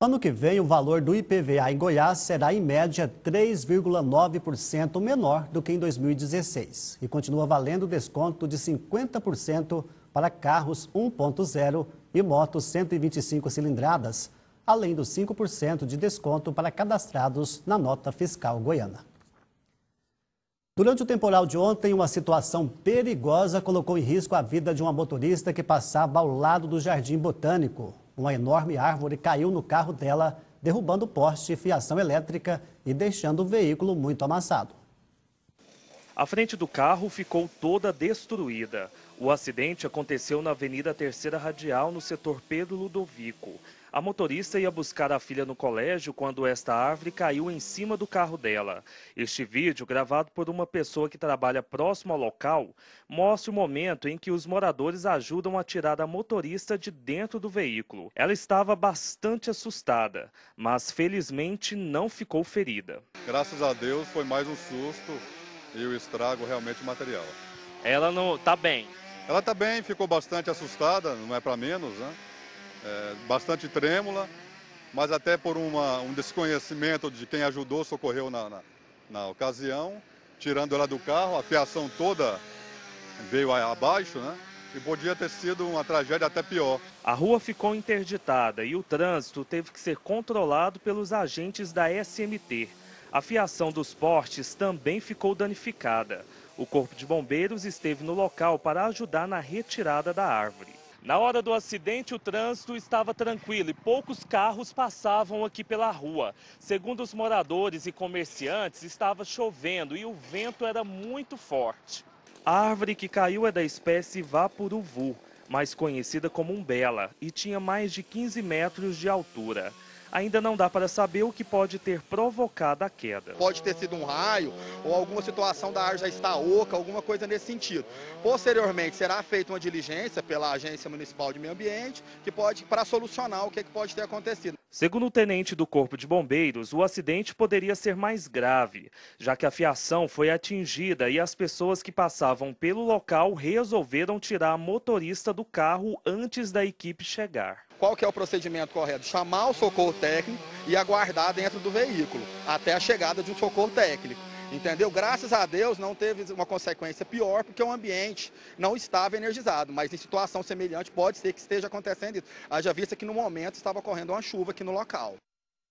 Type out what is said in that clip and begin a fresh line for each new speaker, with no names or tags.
Ano que vem, o valor do IPVA em Goiás será, em média, 3,9% menor do que em 2016 e continua valendo desconto de 50% para carros 1.0 e motos 125 cilindradas, além dos 5% de desconto para cadastrados na nota fiscal goiana. Durante o temporal de ontem, uma situação perigosa colocou em risco a vida de uma motorista que passava ao lado do Jardim Botânico. Uma enorme árvore caiu no carro dela, derrubando poste e fiação elétrica e deixando o veículo muito amassado.
A frente do carro ficou toda destruída. O acidente aconteceu na Avenida Terceira Radial, no setor Pedro Ludovico. A motorista ia buscar a filha no colégio quando esta árvore caiu em cima do carro dela. Este vídeo, gravado por uma pessoa que trabalha próximo ao local, mostra o momento em que os moradores ajudam a tirar a motorista de dentro do veículo. Ela estava bastante assustada, mas felizmente não ficou ferida.
Graças a Deus foi mais um susto e o estrago realmente material. Ela não tá bem. Ela tá bem, ficou bastante assustada, não é para menos, né? É, bastante trêmula, mas até por uma, um desconhecimento de quem ajudou, socorreu na, na, na ocasião, tirando ela do carro, a fiação toda veio
abaixo, né? E podia ter sido uma tragédia até pior. A rua ficou interditada e o trânsito teve que ser controlado pelos agentes da SMT. A fiação dos portes também ficou danificada. O Corpo de Bombeiros esteve no local para ajudar na retirada da árvore. Na hora do acidente, o trânsito estava tranquilo e poucos carros passavam aqui pela rua. Segundo os moradores e comerciantes, estava chovendo e o vento era muito forte. A árvore que caiu é da espécie Vapuruvu, mais conhecida como umbela, e tinha mais de 15 metros de altura ainda não dá para saber o que pode ter provocado a queda. Pode ter sido um raio ou alguma situação da área já está oca, alguma coisa nesse sentido. Posteriormente,
será feita uma diligência pela Agência Municipal de Meio Ambiente que pode para solucionar o que, é que pode ter acontecido.
Segundo o tenente do Corpo de Bombeiros, o acidente poderia ser mais grave, já que a fiação foi atingida e as pessoas que passavam pelo local resolveram tirar a motorista do carro antes da equipe chegar qual que é o procedimento correto? Chamar o socorro técnico e aguardar dentro do veículo, até a chegada de um socorro
técnico. Entendeu? Graças a Deus não teve uma consequência pior, porque o ambiente não estava energizado. Mas em situação semelhante, pode ser que esteja acontecendo isso. Haja vista que no momento estava ocorrendo uma chuva aqui no local.